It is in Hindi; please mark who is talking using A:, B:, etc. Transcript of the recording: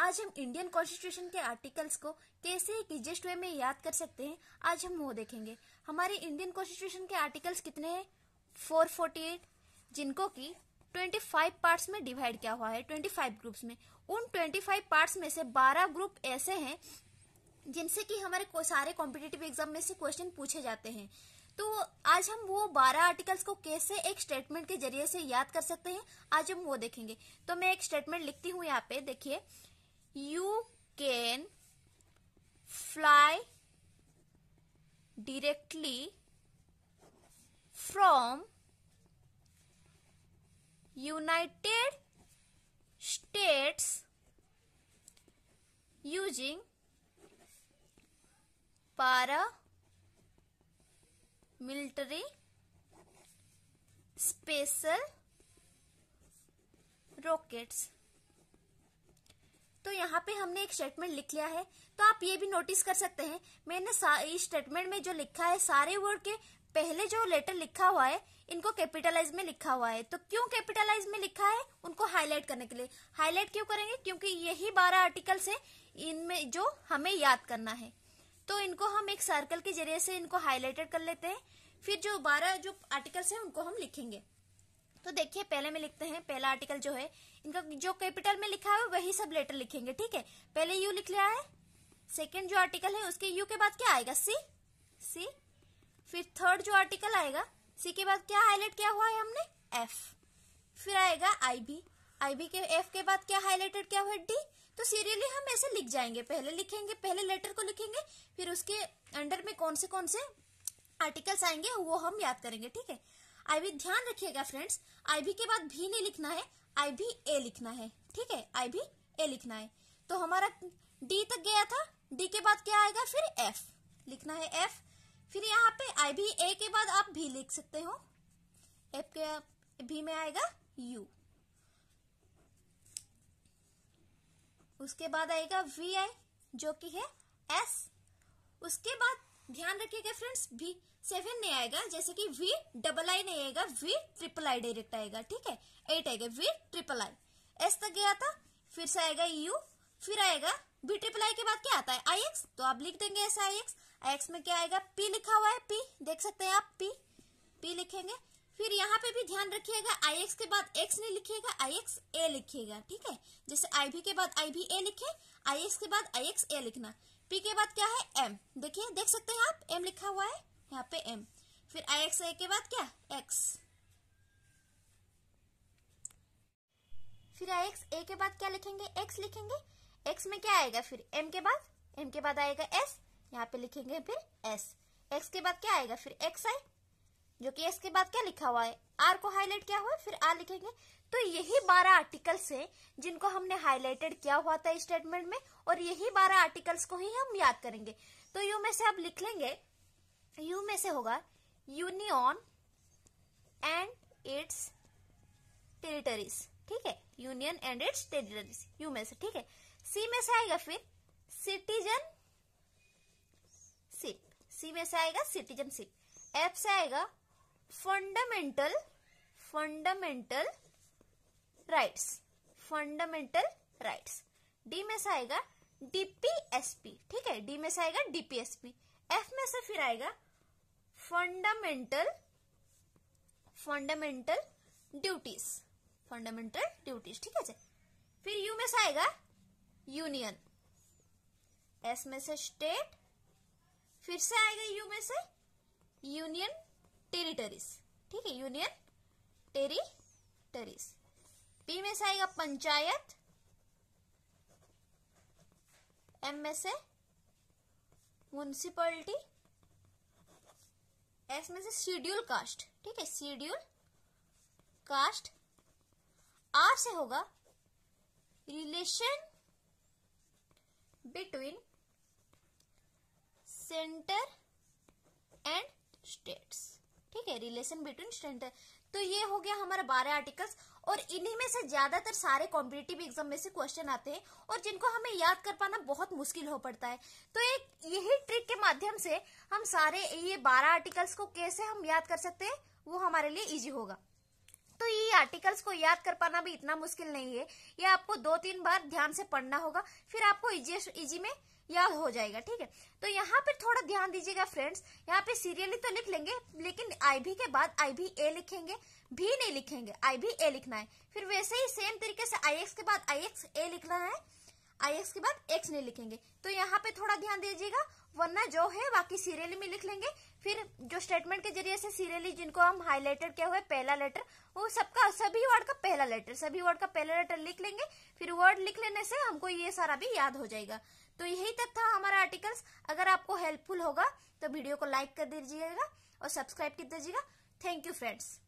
A: आज हम इंडियन कॉन्स्टिट्यूशन के आर्टिकल्स को कैसे एक इजेस्ट वे में याद कर सकते हैं आज हम वो देखेंगे हमारे इंडियन कॉन्स्टिट्यूशन के आर्टिकल्स कितने हैं 448 जिनको कि 25 पार्ट्स में डिवाइड किया हुआ है 25 ग्रुप्स में उन 25 पार्ट्स में से 12 ग्रुप ऐसे हैं जिनसे कि हमारे सारे कॉम्पिटेटिव एग्जाम में से क्वेश्चन पूछे जाते हैं तो आज हम वो बारह आर्टिकल्स को कैसे एक स्टेटमेंट के जरिए से याद कर सकते हैं आज हम वो देखेंगे तो मैं एक स्टेटमेंट लिखती हूँ यहाँ पे देखिए you can fly directly from United States using para military special rockets तो यहाँ पे हमने एक स्टेटमेंट लिख लिया है तो आप ये भी नोटिस कर सकते हैं मैंने इस स्टेटमेंट में जो लिखा है सारे वर्ड के पहले जो लेटर लिखा हुआ है इनको कैपिटलाइज में लिखा हुआ है तो क्यों कैपिटलाइज में लिखा है उनको हाईलाइट करने के लिए हाईलाइट क्यों करेंगे क्योंकि यही बारह आर्टिकल्स है इनमें जो हमें याद करना है तो इनको हम एक सर्कल के जरिए से इनको हाईलाइटेड कर लेते हैं फिर जो बारह जो आर्टिकल्स है उनको हम लिखेंगे तो देखिए पहले में लिखते हैं पहला आर्टिकल जो है इनका जो कैपिटल में लिखा है वही सब लेटर लिखेंगे ठीक है पहले यू लिख लिया है सेकेंड जो आर्टिकल है उसके यू के बाद क्या आएगा सी सी फिर थर्ड जो आर्टिकल आएगा सी के बाद क्या हाईलाइट किया हुआ है हमने एफ फिर आएगा आई बी आई बी के एफ के बाद क्या हाईलाइटेड क्या हुआ है डी तो सीरियली हम ऐसे लिख जाएंगे पहले लिखेंगे पहले लेटर को लिखेंगे फिर उसके अंडर में कौन से कौन से आर्टिकल्स आएंगे वो हम याद करेंगे ठीक है आई ध्यान रखिएगा फ्रेंड्स आई के बाद भी नहीं लिखना है आई भी ए लिखना है ठीक है आई भी ए लिखना है तो हमारा डी तक गया था डी के बाद क्या आएगा फिर एफ लिखना है एफ फिर यहाँ पे आई भी ए के बाद आप भी लिख सकते हो एफ के भी में आएगा यू उसके बाद आएगा वी आई जो कि है एस उसके बाद ध्यान रखिएगा फ्रेंड्स भी सेवन नहीं आएगा जैसे कि वी डबल आई नहीं आएगा वी ट्रिपल आई डायरेक्ट आएगा ठीक है एट आएगा वी ट्रिपल आई एस तक गया था फिर से आएगा यू फिर आएगा वी ट्रिपल आई के बाद क्या आता है आई एक्स तो आप लिख देंगे ऐसा आई एक्स आई एक्स में क्या आएगा पी लिखा हुआ है पी देख सकते हैं आप पी पी लिखेंगे फिर यहाँ पे भी ध्यान रखिएगा आई एक्स के बाद एक्स नहीं लिखिएगा आई एक्स ए लिखिएगा ठीक है जैसे आई भी के बाद आई भी ए लिखे आई एक्स के बाद आई एक्स ए लिखना पी के बाद क्या है एम देखिए देख सकते हैं आप एम लिखा हुआ है यहाँ पे एम फिर आई एक्स आई के बाद क्या एक्स फिर आई एक्स ए के बाद क्या लिखेंगे एक्स लिखेंगे एक्स में क्या आएगा फिर एम के बाद एम के बाद आएगा एस यहाँ पे लिखेंगे फिर एस एक्स के बाद क्या आएगा फिर एक्स आई जो कि एस के बाद क्या लिखा हुआ है आर को हाईलाइट किया हुआ है फिर आर लिखेंगे तो यही बारह आर्टिकल्स हैं जिनको हमने हाईलाइटेड किया हुआ था स्टेटमेंट में और यही बारह आर्टिकल्स को ही हम याद करेंगे तो यू में से आप लिख लेंगे यू में से होगा यूनियन एंड इट्स टेरिटरीज ठीक है union and its territories U में से ठीक है सी में से आएगा फिर सिटीजन सिप सी में से आएगा सिटीजन सिप एफ से आएगा fundamental fundamental rights fundamental rights D में से आएगा डीपीएसपी ठीक है डी में से आएगा डीपीएसपी एफ में से फिर आएगा fundamental fundamental duties fundamental duties ठीक है फिर यू में से आएगा यूनियन एस में से स्टेट फिर से आएगा यू में से यूनियन टेरिटरीज ठीक है यूनियन टेरिटरीज पी में से आएगा पंचायत एम में से म्यूनिसिपैलिटी एस में से शेड्यूल कास्ट ठीक है शेड्यूल कास्ट आर से होगा relation between centre and states ठीक है रिलेशन बिटवीन सेंटर तो ये हो गया हमारा बारह आर्टिकल्स और इन्हीं में से ज्यादातर सारे कॉम्पिटेटिव एग्जाम में से क्वेश्चन आते हैं और जिनको हमें याद कर पाना बहुत मुश्किल हो पड़ता है तो एक यही ट्रिक के माध्यम से हम सारे ये बारह आर्टिकल्स को कैसे हम याद कर सकते हैं वो हमारे लिए इजी होगा तो ये आर्टिकल्स को याद कर पाना भी इतना मुश्किल नहीं है ये आपको दो तीन बार ध्यान से पढ़ना होगा फिर आपको इजी इजी में याद हो जाएगा ठीक है तो यहाँ पर थोड़ा ध्यान दीजिएगा फ्रेंड्स यहाँ पे सीरियली तो लिख लेंगे लेकिन आई भी के बाद आई भी ए लिखेंगे भी नहीं लिखेंगे आई भी ए लिखना है फिर वैसे ही सेम तरीके से आई एक्स के बाद आई एक्स ए लिखना है आई एक्स के बाद एक्स नहीं लिखेंगे तो यहाँ पे थोड़ा ध्यान दीजिएगा वरना जो है बाकी सीरियली में लिख लेंगे फिर जो स्टेटमेंट के जरिए से सीरियली जिनको हम हाईलाइटेड किया हुआ है पहला लेटर वो सबका सभी वर्ड का पहला लेटर सभी वर्ड का पहला लेटर लिख लेंगे फिर वर्ड लिख लेने से हमको ये सारा भी याद हो जाएगा तो यही तक था हमारा आर्टिकल्स अगर आपको हेल्पफुल होगा तो वीडियो को लाइक कर दीजिएगा और सब्सक्राइब कर दीजिएगा थैंक यू फ्रेंड्स